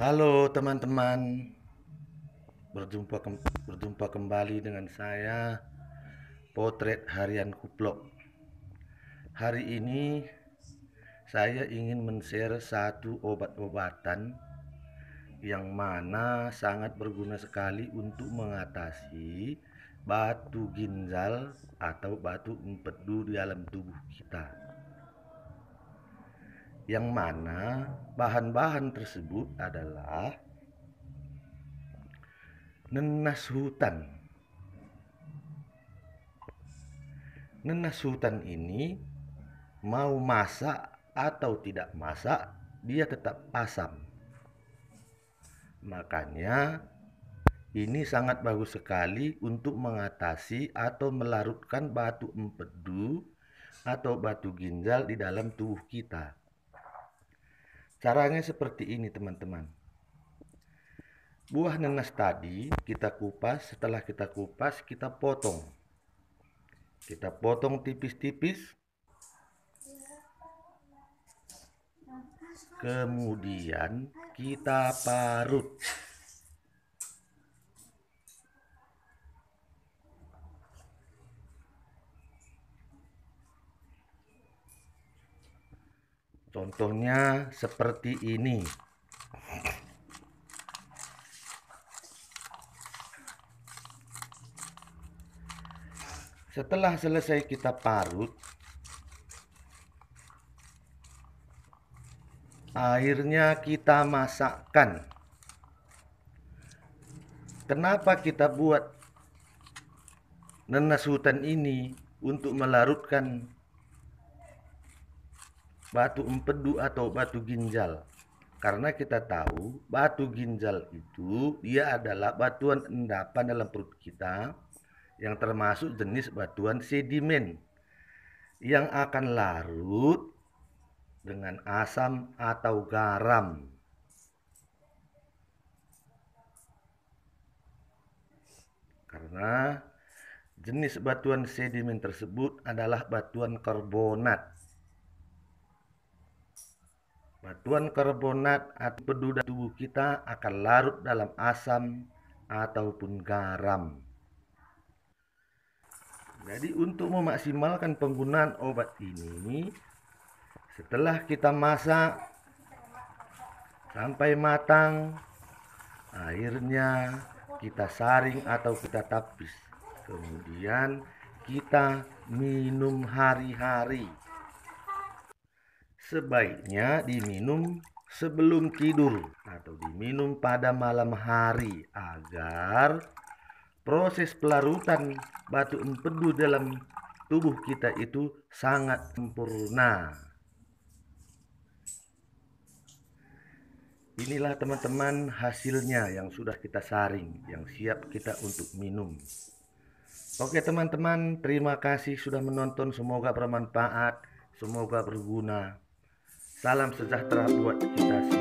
Halo teman-teman, berjumpa kem berjumpa kembali dengan saya Potret Harian Kuplok. Hari ini saya ingin men-share satu obat-obatan yang mana sangat berguna sekali untuk mengatasi batu ginjal atau batu empedu di dalam tubuh kita yang mana bahan-bahan tersebut adalah nenas hutan. Nenas hutan ini mau masak atau tidak masak, dia tetap asam. Makanya ini sangat bagus sekali untuk mengatasi atau melarutkan batu empedu atau batu ginjal di dalam tubuh kita. Caranya seperti ini teman-teman. Buah nanas tadi kita kupas, setelah kita kupas kita potong. Kita potong tipis-tipis. Kemudian kita parut. Contohnya seperti ini. Setelah selesai kita parut, airnya kita masakkan. Kenapa kita buat nenas hutan ini untuk melarutkan batu empedu atau batu ginjal. Karena kita tahu batu ginjal itu dia adalah batuan endapan dalam perut kita yang termasuk jenis batuan sedimen yang akan larut dengan asam atau garam. Karena jenis batuan sedimen tersebut adalah batuan karbonat Batuan karbonat atau peduda tubuh kita akan larut dalam asam ataupun garam. Jadi untuk memaksimalkan penggunaan obat ini, setelah kita masak sampai matang, airnya kita saring atau kita tapis. Kemudian kita minum hari-hari sebaiknya diminum sebelum tidur atau diminum pada malam hari agar proses pelarutan batu empedu dalam tubuh kita itu sangat sempurna. Inilah teman-teman hasilnya yang sudah kita saring, yang siap kita untuk minum. Oke teman-teman, terima kasih sudah menonton. Semoga bermanfaat, semoga berguna. Salam sejahtera buat kita semua.